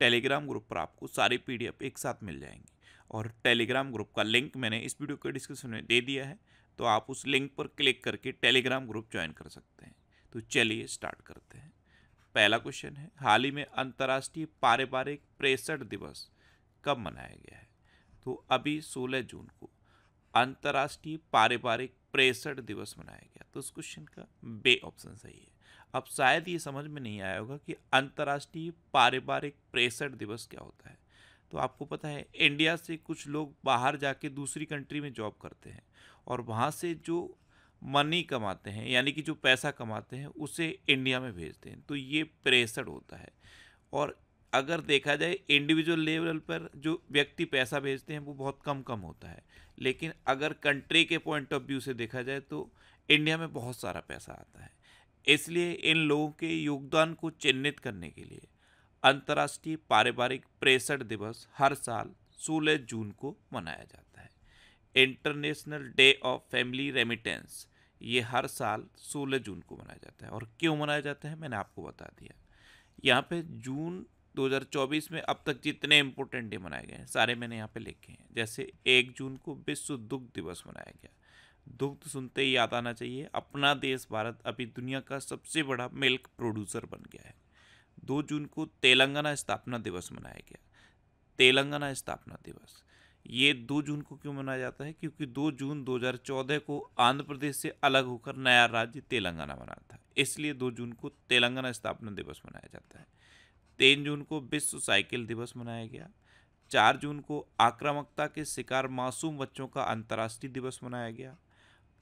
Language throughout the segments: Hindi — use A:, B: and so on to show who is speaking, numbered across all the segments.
A: टेलीग्राम ग्रुप पर आपको सारे पी एक साथ मिल जाएंगे और टेलीग्राम ग्रुप का लिंक मैंने इस वीडियो के डिस्क्रिप्शन में दे दिया है तो आप उस लिंक पर क्लिक करके टेलीग्राम ग्रुप ज्वाइन कर सकते हैं तो चलिए स्टार्ट करते हैं पहला क्वेश्चन है हाल ही में अंतर्राष्ट्रीय पारिवारिक प्रेसठ दिवस कब मनाया गया है तो अभी 16 जून को अंतर्राष्ट्रीय पारिवारिक प्रेसठ दिवस मनाया गया तो इस क्वेश्चन का बे ऑप्शन सही है अब शायद ये समझ में नहीं आया होगा कि अंतर्राष्ट्रीय पारिवारिक प्रेसर दिवस क्या होता है तो आपको पता है इंडिया से कुछ लोग बाहर जाके दूसरी कंट्री में जॉब करते हैं और वहाँ से जो मनी कमाते हैं यानी कि जो पैसा कमाते हैं उसे इंडिया में भेजते हैं तो ये प्रेसर होता है और अगर देखा जाए इंडिविजुअल लेवल पर जो व्यक्ति पैसा भेजते हैं वो बहुत कम कम होता है लेकिन अगर कंट्री के पॉइंट ऑफ व्यू से देखा जाए तो इंडिया में बहुत सारा पैसा आता है इसलिए इन लोगों के योगदान को चिन्हित करने के लिए अंतर्राष्ट्रीय पारिवारिक प्रेषण दिवस हर साल 16 जून को मनाया जाता है international day of family remittance ये हर साल 16 जून को मनाया जाता है और क्यों मनाया जाता है मैंने आपको बता दिया यहाँ पे जून 2024 में अब तक जितने इम्पोर्टेंट डे मनाए गए हैं सारे मैंने यहाँ पे लिखे हैं जैसे एक जून को विश्व दुग्ध दिवस मनाया गया दुग्ध सुनते ही याद आना चाहिए अपना देश भारत अभी दुनिया का सबसे बड़ा मिल्क प्रोड्यूसर बन गया है दो जून को तेलंगाना स्थापना दिवस मनाया गया तेलंगाना स्थापना दिवस ये दो जून को क्यों मनाया जाता है क्योंकि दो जून 2014 को आंध्र प्रदेश से अलग होकर नया राज्य तेलंगाना बना था इसलिए दो जून को तेलंगाना स्थापना दिवस मनाया जाता है तीन जून को विश्व साइकिल दिवस मनाया गया चार जून को आक्रामकता के शिकार मासूम बच्चों का अंतर्राष्ट्रीय दिवस मनाया गया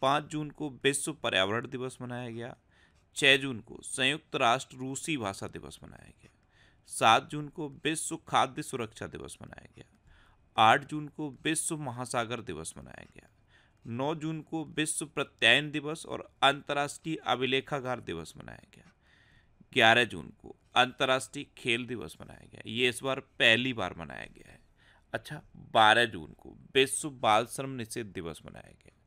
A: पाँच जून को विश्व पर्यावरण दिवस मनाया गया छः जून को संयुक्त राष्ट्र रूसी भाषा दिवस मनाया गया सात जून को विश्व खाद्य सुरक्षा दिवस मनाया गया आठ जून को विश्व महासागर दिवस मनाया गया नौ जून को विश्व प्रत्यायन दिवस और अंतर्राष्ट्रीय अभिलेखागार दिवस मनाया गया ग्यारह जून को अंतर्राष्ट्रीय खेल दिवस मनाया गया ये इस बार पहली बार मनाया गया है अच्छा बारह जून को विश्व बाल श्रम निषेध दिवस मनाया गया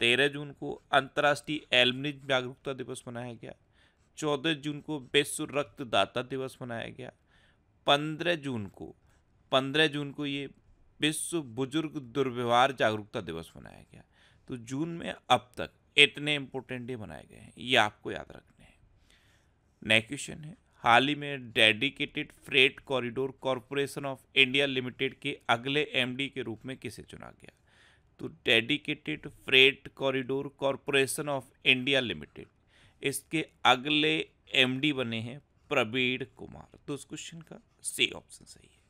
A: तेरह जून को अंतर्राष्ट्रीय एलमिनिज जागरूकता दिवस मनाया गया चौदह जून को विश्व रक्तदाता दिवस मनाया गया पंद्रह जून को पंद्रह जून को ये विश्व बुजुर्ग दुर्व्यवहार जागरूकता दिवस मनाया गया तो जून में अब तक इतने इम्पोर्टेंट डे मनाए गए हैं ये आपको याद रखने हैं नेक्स्ट क्वेश्चन है हाल ही में dedicated freight corridor corporation of India limited के अगले एमडी के रूप में किसे चुना गया तो dedicated freight corridor corporation of India limited इसके अगले एमडी बने हैं प्रवीण कुमार तो उस क्वेश्चन का सी ऑप्शन सही है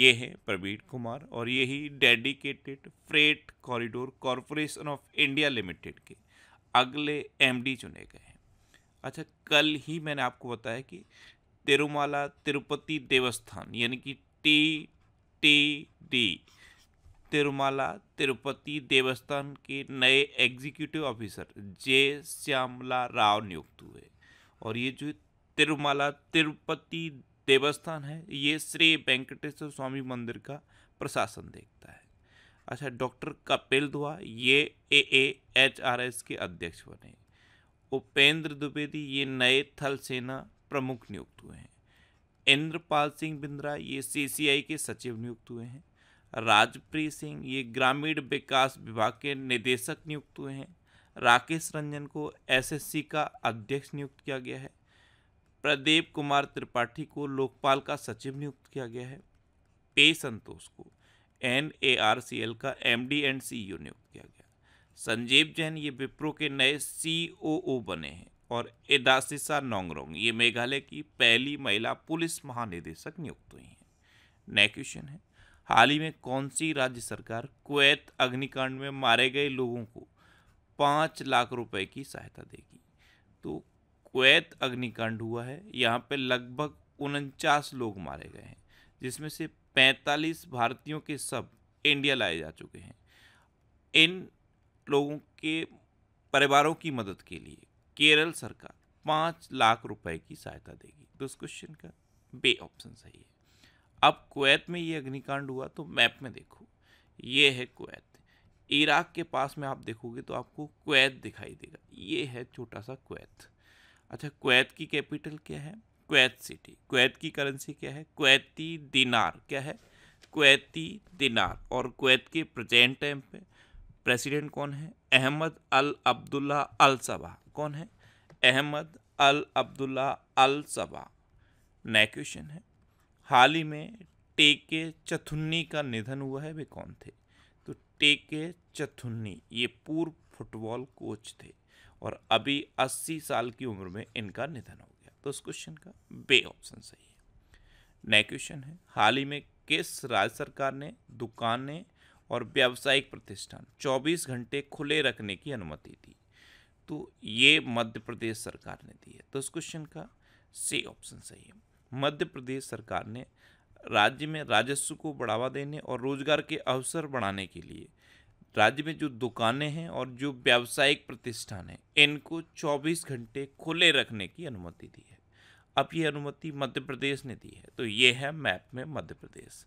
A: ये है प्रवीण कुमार और यही dedicated freight corridor corporation of India limited के अगले एमडी चुने गए हैं अच्छा कल ही मैंने आपको बताया कि तिरुमाला तिरुपति देवस्थान यानी कि T T D Tirumala Tirupati Devasthan के नए executive officer J Shyamala Rao नियुक्त हुए और ये जो तिरुमाला तिरुपति देवस्थान है ये श्री वेंकटेश्वर स्वामी मंदिर का प्रशासन देखता है अच्छा डॉक्टर कपिल दुआ ये A A H R S के अध्यक्ष बने उपेंद्र द्विवेदी ये नए थल सेना प्रमुख नियुक्त हुए हैं इंद्रपाल सिंह बिंद्रा ये सीसीआई के सचिव नियुक्त हुए हैं राजप्रीत सिंह ये ग्रामीण विकास विभाग के निदेशक नियुक्त हुए हैं राकेश रंजन को एसएससी का अध्यक्ष नियुक्त किया गया है प्रदीप कुमार त्रिपाठी को लोकपाल का सचिव नियुक्त किया गया है पे संतोष को N A R C L का एम डी एंड सी नियुक्त किया गया संजीव जैन ये विप्रो के नए सी ओ बने हैं और एदासिसा नोंगरोंग ये मेघालय की पहली महिला पुलिस महानिदेशक नियुक्त हुई हैं नए क्वेश्चन है हाल ही में कौन सी राज्य सरकार कुवैत अग्निकांड में मारे गए लोगों को पाँच लाख रुपए की सहायता देगी तो कुवैत अग्निकांड हुआ है यहाँ पे लगभग उनचास लोग मारे गए हैं जिसमें से 45 भारतीयों के सब इंडिया लाए जा चुके हैं इन लोगों के परिवारों की मदद के लिए केरल सरकार पाँच लाख रुपए की सहायता देगी तो उस क्वेश्चन का बे ऑप्शन सही है अब कुवैत में ये अग्निकांड हुआ तो मैप में देखो ये है कुवैत इराक के पास में आप देखोगे तो आपको कुवैत दिखाई देगा ये है छोटा सा कुवैत अच्छा कुवैत की कैपिटल क्या है कुवैत सिटी कुवैत की करेंसी क्या है कुवैती दिनार क्या है कुवैती दिनार और कुवैत के प्रजेंट टाइम पे प्रेसिडेंट कौन है अहमद अल अब्दुल्ला अल सबा कौन है अहमद अल अब्दुल्ला अल सबा नया क्वेश्चन है हाल ही में टेके चथुन्नी का निधन हुआ है वे कौन थे तो टेके चथुन्नी ये पूर्व फुटबॉल कोच थे और अभी 80 साल की उम्र में इनका निधन हो गया तो इस क्वेश्चन का बे ऑप्शन सही है नया क्वेश्चन है हाल ही में किस राज्य सरकार ने दुकानें और व्यावसायिक प्रतिष्ठान 24 घंटे खुले रखने की अनुमति दी तो ये मध्य प्रदेश सरकार ने दी है तो इस क्वेश्चन का सी ऑप्शन सही है मध्य प्रदेश सरकार ने राज्य में राजस्व को बढ़ावा देने और रोजगार के अवसर बढ़ाने के लिए राज्य में जो दुकानें हैं और जो व्यावसायिक प्रतिष्ठान हैं इनको 24 घंटे खुले रखने की अनुमति दी है अब ये अनुमति मध्य प्रदेश ने दी है तो ये है मैप में मध्य प्रदेश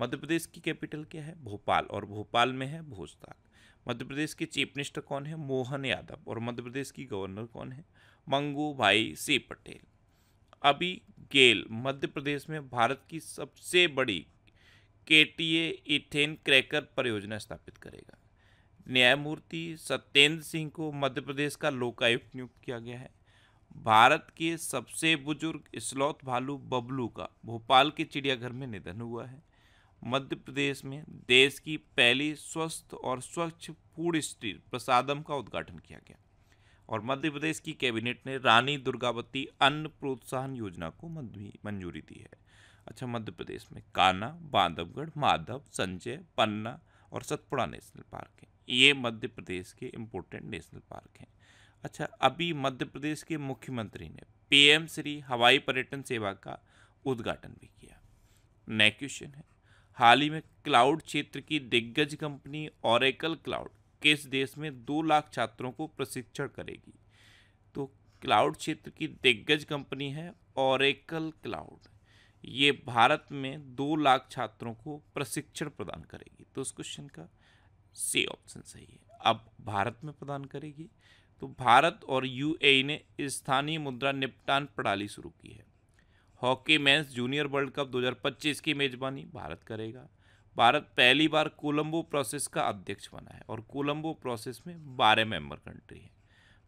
A: मध्य प्रदेश की कैपिटल क्या है भोपाल और भोपाल में है भोजताल मध्य प्रदेश के चीफ मिनिस्टर कौन है मोहन यादव और मध्य प्रदेश की गवर्नर कौन है मंगू भाई सी पटेल अभी गेल मध्य प्रदेश में भारत की सबसे बड़ी के टी ए इथेन क्रैकर परियोजना स्थापित करेगा न्यायमूर्ति सत्येंद्र सिंह को मध्य प्रदेश का लोकायुक्त नियुक्त किया गया है भारत के सबसे बुजुर्ग स्लौत भालू बबलू का भोपाल के चिड़ियाघर में निधन हुआ है मध्य प्रदेश में देश की पहली स्वस्थ और स्वच्छ फूड स्ट्रीट प्रसादम का उद्घाटन किया गया और मध्य प्रदेश की कैबिनेट ने रानी दुर्गावती अन्न प्रोत्साहन योजना को मंजूरी दी है अच्छा मध्य प्रदेश में काना बांधवगढ़ माधव संजय पन्ना और सतपुड़ा नेशनल पार्क हैं ये मध्य प्रदेश के इम्पोर्टेंट नेशनल पार्क हैं अच्छा अभी मध्य प्रदेश के मुख्यमंत्री ने पीएम श्री हवाई पर्यटन सेवा का उद्घाटन भी किया नेक्स्ट क्वेश्चन है हाल ही में क्लाउड क्षेत्र की दिग्गज कंपनी औरकल क्लाउड केस देश में दो लाख छात्रों को प्रशिक्षण करेगी तो क्लाउड क्षेत्र की दिग्गज कंपनी है ओरेकल क्लाउड ये भारत में दो लाख छात्रों को प्रशिक्षण प्रदान करेगी तो उस क्वेश्चन का सी ऑप्शन सही है अब भारत में प्रदान करेगी तो भारत और यूएई e ने स्थानीय मुद्रा निपटान प्रणाली शुरू की है हॉकी मैं जूनियर वर्ल्ड कप 2025 की मेज़बानी भारत करेगा भारत पहली बार कोलंबो प्रोसेस का अध्यक्ष बना है और कोलंबो प्रोसेस में बारह मेंबर कंट्री है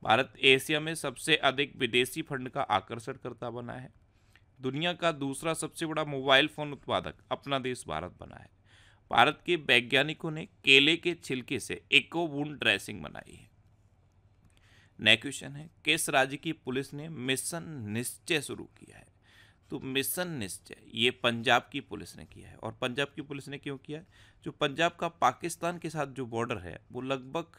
A: भारत एशिया में सबसे अधिक विदेशी फंड का आकर्षण करता बना है दुनिया का दूसरा सबसे बड़ा मोबाइल फ़ोन उत्पादक अपना देश भारत बना है भारत के वैज्ञानिकों ने केले के छिलके से इको वून ड्रेसिंग बनाई है नेक्स्ट क्वेश्चन है किस राज्य की पुलिस ने मिशन निश्चय शुरू किया है तो मिशन निश्चय ये पंजाब की पुलिस ने किया है और पंजाब की पुलिस ने क्यों किया जो पंजाब का पाकिस्तान के साथ जो बॉर्डर है वो लगभग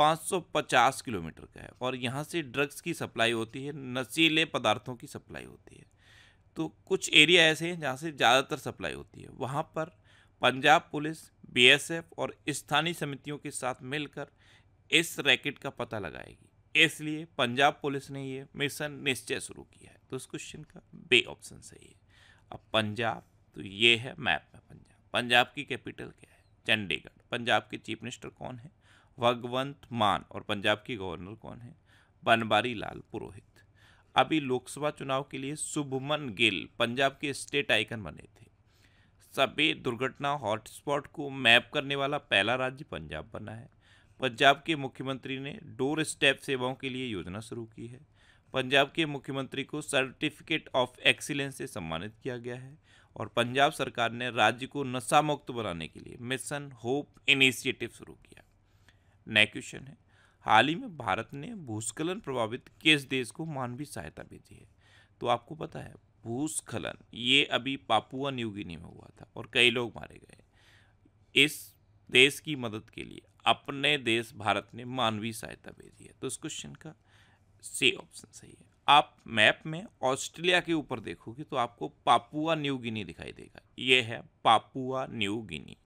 A: 550 किलोमीटर का है और यहाँ से ड्रग्स की सप्लाई होती है नशीले पदार्थों की सप्लाई होती है तो कुछ एरिया ऐसे हैं जहाँ से ज़्यादातर सप्लाई होती है वहाँ पर पंजाब पुलिस बीएसएफ और स्थानीय समितियों के साथ मिलकर इस रैकेट का पता लगाएगी इसलिए पंजाब पुलिस ने ये मिशन निश्चय शुरू किया है तो इस क्वेश्चन का बे ऑप्शन सही है अब पंजाब तो ये है मैप में पंजाब पंजाब की कैपिटल क्या है चंडीगढ़ पंजाब के चीफ मिनिस्टर कौन है भगवंत मान और पंजाब की गवर्नर कौन है बनबारी लाल पुरोहित अभी लोकसभा चुनाव के लिए शुभमन गिल पंजाब के स्टेट आइकन बने थे सभी दुर्घटना हॉटस्पॉट को मैप करने वाला पहला राज्य पंजाब बना है पंजाब के मुख्यमंत्री ने डोर स्टेप सेवाओं के लिए योजना शुरू की है पंजाब के मुख्यमंत्री को सर्टिफिकेट ऑफ एक्सीलेंस से सम्मानित किया गया है और पंजाब सरकार ने राज्य को नशा मुक्त बनाने के लिए मिशन होप इनिशिएटिव शुरू किया नया क्वेश्चन है हाल ही में भारत ने भूस्खलन प्रभावित किस देश को मानवीय सहायता भेजी है तो आपको पता है भूस्खलन ये अभी पापुआ न्यू गिनी में हुआ था और कई लोग मारे गए इस देश की मदद के लिए अपने देश भारत ने मानवीय सहायता भेजी है तो इस क्वेश्चन का सी ऑप्शन सही है आप मैप में ऑस्ट्रेलिया के ऊपर देखोगे तो आपको पापुआ न्यू गिनी दिखाई देगा ये है Papua New Guinea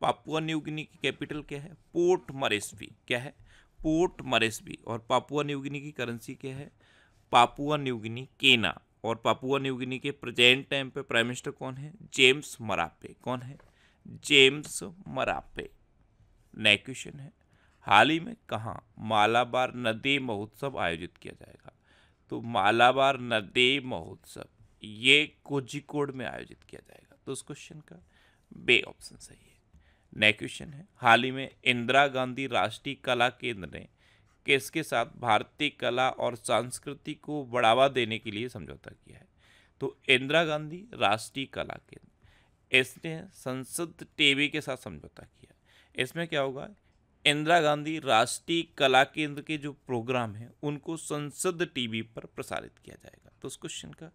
A: Papua New Guinea की कैपिटल क्या है पोर्ट मरेस्बी क्या है पोर्ट मरेस्बी और पापुआ न्यू गिनी की करेंसी क्या है पापुआ न्यू गिनी केना और पापुआ न्यू गिनी के प्रेजेंट टाइम पे प्राइम मिनिस्टर कौन है जेम्स मरापे कौन है जेम्स मरापे क्वेश्चन है हाल ही में कहाँ मालाबार नदी महोत्सव आयोजित किया जाएगा तो मालाबार नदी महोत्सव ये कोजिकोड में आयोजित किया जाएगा तो उस क्वेश्चन का बे ऑप्शन सही है नेक्स्ट क्वेश्चन है हाल ही में इंदिरा गांधी राष्ट्रीय कला केंद्र ने किसके साथ भारतीय कला और संस्कृति को बढ़ावा देने के लिए समझौता किया है तो इंदिरा गांधी राष्ट्रीय कला केंद्र इसने संसद टीवी के साथ समझौता किया इसमें क्या होगा इंदिरा गांधी राष्ट्रीय कला केंद्र के जो प्रोग्राम हैं उनको संसद टीवी पर प्रसारित किया जाएगा तो उस क्वेश्चन का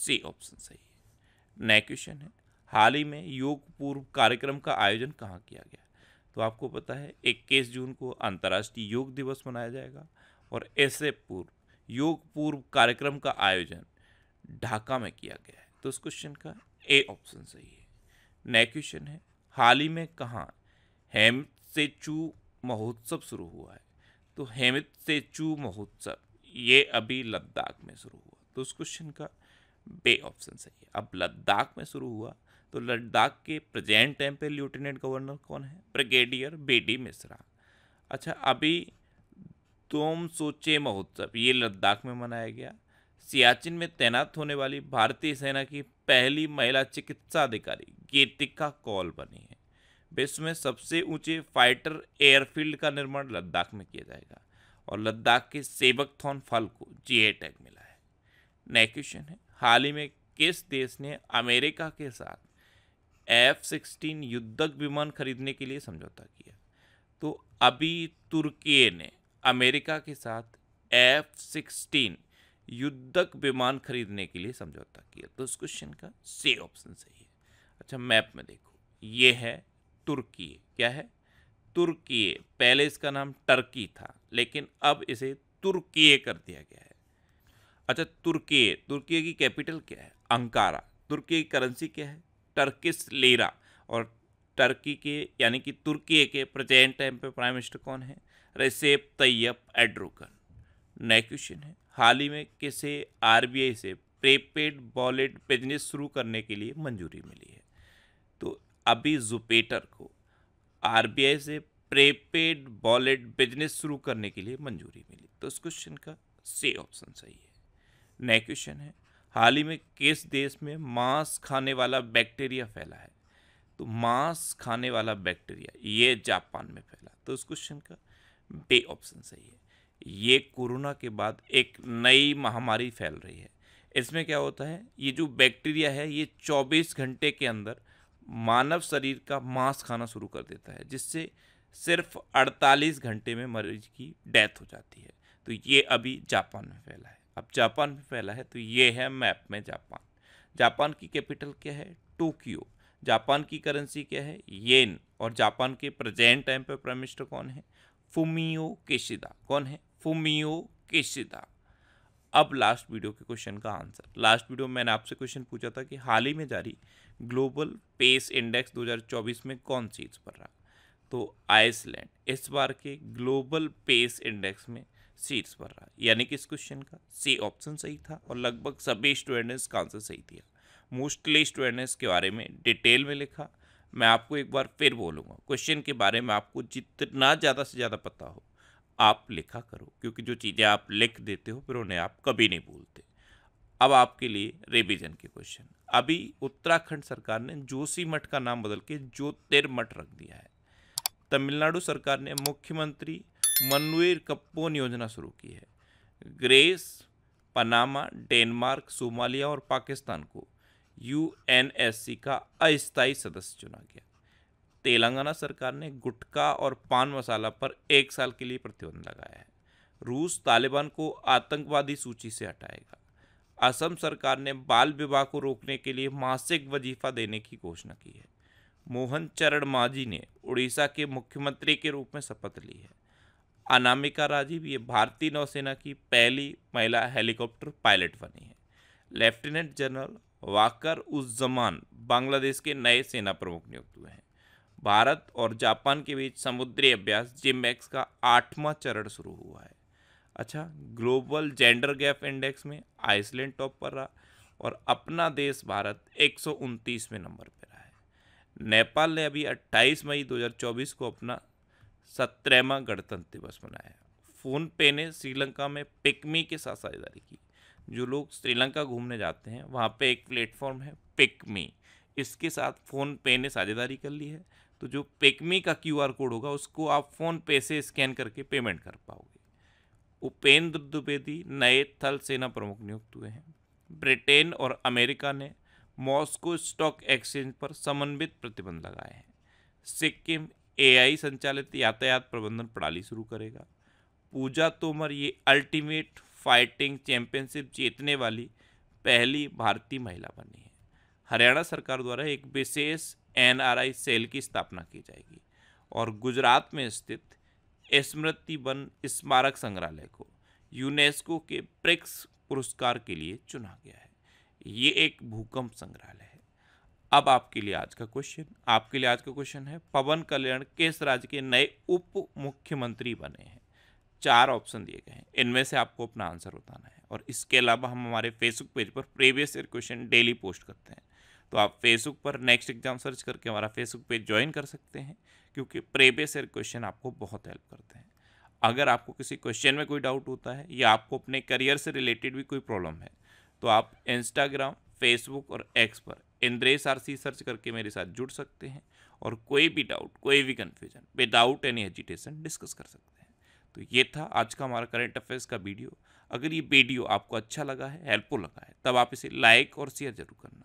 A: सी ऑप्शन सही है नया क्वेश्चन है हाल ही में योग पूर्व कार्यक्रम का आयोजन कहाँ किया गया तो आपको पता है 21 जून को अंतर्राष्ट्रीय योग दिवस मनाया जाएगा और ऐसे पूर्व योग पूर्व कार्यक्रम का आयोजन ढाका में किया गया है तो उस क्वेश्चन का ए ऑप्शन सही है नया क्वेश्चन है हाल ही में कहाँ हेम से चू महोत्सव शुरू हुआ है तो हेमित सेचू महोत्सव ये अभी लद्दाख में शुरू हुआ तो उस क्वेश्चन का बे ऑप्शन सही है अब लद्दाख में शुरू हुआ तो लद्दाख के प्रेजेंट टाइम पे लेफ्टिनेंट गवर्नर कौन है ब्रिगेडियर बी डी मिश्रा अच्छा अभी तोम सोचे महोत्सव ये लद्दाख में मनाया गया सियाचिन में तैनात होने वाली भारतीय सेना की पहली महिला चिकित्सा अधिकारी गीतिका कौल बनी है विश्व में सबसे ऊंचे फाइटर एयरफील्ड का निर्माण लद्दाख में किया जाएगा और लद्दाख के सेबकथॉन फल को जी टैग मिला है नेक्स्ट क्वेश्चन है हाल ही में किस देश ने अमेरिका के साथ एफ सिक्सटीन युद्धक विमान खरीदने के लिए समझौता किया तो अभी तुर्की ने अमेरिका के साथ एफ सिक्सटीन युद्धक विमान खरीदने के लिए समझौता किया तो इस क्वेश्चन का सी ऑप्शन सही है अच्छा मैप में देखो ये है तुर्की क्या है तुर्की पहले इसका नाम टर्की था लेकिन अब इसे तुर्की कर दिया गया है अच्छा तुर्की तुर्की की कैपिटल क्या है अंकारा तुर्की की करेंसी क्या है टर्किस लेरा और टर्की के यानी कि तुर्की के प्रेजेंट टाइम पे प्राइम मिनिस्टर कौन है Recep Tayyip Erdogan next question है हाल ही में किसे आरबीआई से प्रीपेड वॉलेट बिजनेस शुरू करने के लिए मंजूरी मिली है तो अभी जुपेटर को आरबीआई से प्रीपेड वॉलेट बिजनेस शुरू करने के लिए मंजूरी मिली तो इस क्वेश्चन का सी ऑप्शन सही है नया क्वेश्चन है हाल ही में किस देश में मांस खाने वाला बैक्टीरिया फैला है तो मांस खाने वाला बैक्टीरिया ये जापान में फैला तो इस क्वेश्चन का बे ऑप्शन सही है ये कोरोना के बाद एक नई महामारी फैल रही है इसमें क्या होता है ये जो बैक्टीरिया है ये 24 घंटे के अंदर मानव शरीर का मांस खाना शुरू कर देता है जिससे सिर्फ 48 घंटे में मरीज की डेथ हो जाती है तो ये अभी जापान में फैला है अब जापान में फैला है तो ये है मैप में जापान जापान की कैपिटल क्या है टोक्यो जापान की करेंसी क्या है येन और जापान के प्रेजेंट टाइम पर प्राइम मिनिस्टर कौन है फुमियो केशिदा कौन है फुमियो केशिदा अब लास्ट वीडियो के क्वेश्चन का आंसर लास्ट वीडियो में मैंने आपसे क्वेश्चन पूछा था कि हाल ही में जारी ग्लोबल पेस इंडेक्स 2024 में कौन सीट्स पर रहा तो आइसलैंड इस बार के ग्लोबल पेस इंडेक्स में सीट्स पर रहा यानी कि इस क्वेश्चन का सी ऑप्शन सही था और लगभग सभी स्टूडेंट ने इसका आंसर सही दिया मोस्टली स्टूडेंट ने इसके बारे में डिटेल में लिखा मैं आपको एक बार फिर बोलूँगा क्वेश्चन के बारे में आपको जितना ज़्यादा से ज़्यादा पता हो आप लिखा करो क्योंकि जो चीज़ें आप लिख देते हो फिर उन्हें आप कभी नहीं भूलते अब आपके लिए रिविजन के क्वेश्चन अभी उत्तराखंड सरकार ने जोशी मठ का नाम बदल के ज्योतिर मठ रख दिया है तमिलनाडु सरकार ने मुख्यमंत्री मनवीर कप्पोन योजना शुरू की है ग्रेस पनामा डेनमार्क सोमालिया और पाकिस्तान को यू का अस्थायी सदस्य चुना गया तेलंगाना सरकार ने गुटखा और पान मसाला पर एक साल के लिए प्रतिबंध लगाया है रूस तालिबान को आतंकवादी सूची से हटाएगा असम सरकार ने बाल विवाह को रोकने के लिए मासिक वजीफा देने की घोषणा की है मोहन चरण मांझी ने उड़ीसा के मुख्यमंत्री के रूप में शपथ ली है अनामिका राजीव ये भारतीय नौसेना की पहली महिला हेलीकॉप्टर पायलट बनी है लेफ्टिनेंट जनरल वाकर उस जमान बांग्लादेश के नए सेना प्रमुख नियुक्त हुए हैं भारत और जापान के बीच समुद्री अभ्यास जिमैक्स का आठवां चरण शुरू हुआ है अच्छा ग्लोबल जेंडर गैप इंडेक्स में आइसलैंड टॉप पर रहा और अपना देश भारत एक में नंबर पर रहा है नेपाल ने अभी 28 मई 2024 को अपना सत्रहवा गणतंत्र दिवस मनाया फ़ोन पे ने श्रीलंका में पिकमी के साथ साझेदारी की जो लोग श्रीलंका घूमने जाते हैं वहाँ पे एक प्लेटफॉर्म है पिकमी इसके साथ फ़ोन पे ने साझेदारी कर ली है तो जो पेकमी का क्यूआर कोड होगा उसको आप फ़ोन पे से स्कैन करके पेमेंट कर पाओगे उपेंद्र द्विवेदी नए थल सेना प्रमुख नियुक्त हुए हैं ब्रिटेन और अमेरिका ने मॉस्को स्टॉक एक्सचेंज पर समन्वित प्रतिबंध लगाए हैं सिक्किम एआई संचालित यातायात प्रबंधन प्रणाली शुरू करेगा पूजा तोमर ये अल्टीमेट फाइटिंग चैंपियनशिप जीतने वाली पहली भारतीय महिला बनी है हरियाणा सरकार द्वारा एक विशेष एनआरआई सेल की स्थापना की जाएगी और गुजरात में स्थित स्मृति वन स्मारक संग्रहालय को यूनेस्को के प्रिक्स पुरस्कार के लिए चुना गया है ये एक भूकंप संग्रहालय है अब आपके लिए आज का क्वेश्चन आपके लिए आज का क्वेश्चन है पवन कल्याण किस राज्य के नए उप मुख्यमंत्री बने हैं चार ऑप्शन दिए गए हैं इनमें से आपको अपना आंसर बताना है और इसके अलावा हम हमारे फेसबुक पेज पर previous year question daily post करते हैं तो आप फेसबुक पर नेक्स्ट एग्जाम सर्च करके हमारा फेसबुक पेज ज्वाइन कर सकते हैं क्योंकि प्रेबे ईयर क्वेश्चन आपको बहुत हेल्प करते हैं अगर आपको किसी क्वेश्चन में कोई डाउट होता है या आपको अपने करियर से रिलेटेड भी कोई प्रॉब्लम है तो आप इंस्टाग्राम फेसबुक और एक्स पर इंद्रेश आर सी सर्च करके मेरे साथ जुड़ सकते हैं और कोई भी डाउट कोई भी confusion without any agitation discuss कर सकते हैं तो ये था आज का हमारा करंट अफेयर्स का वीडियो अगर ये वीडियो आपको अच्छा लगा है हेल्पफुल लगा है तब आप इसे लाइक और शेयर जरूर करना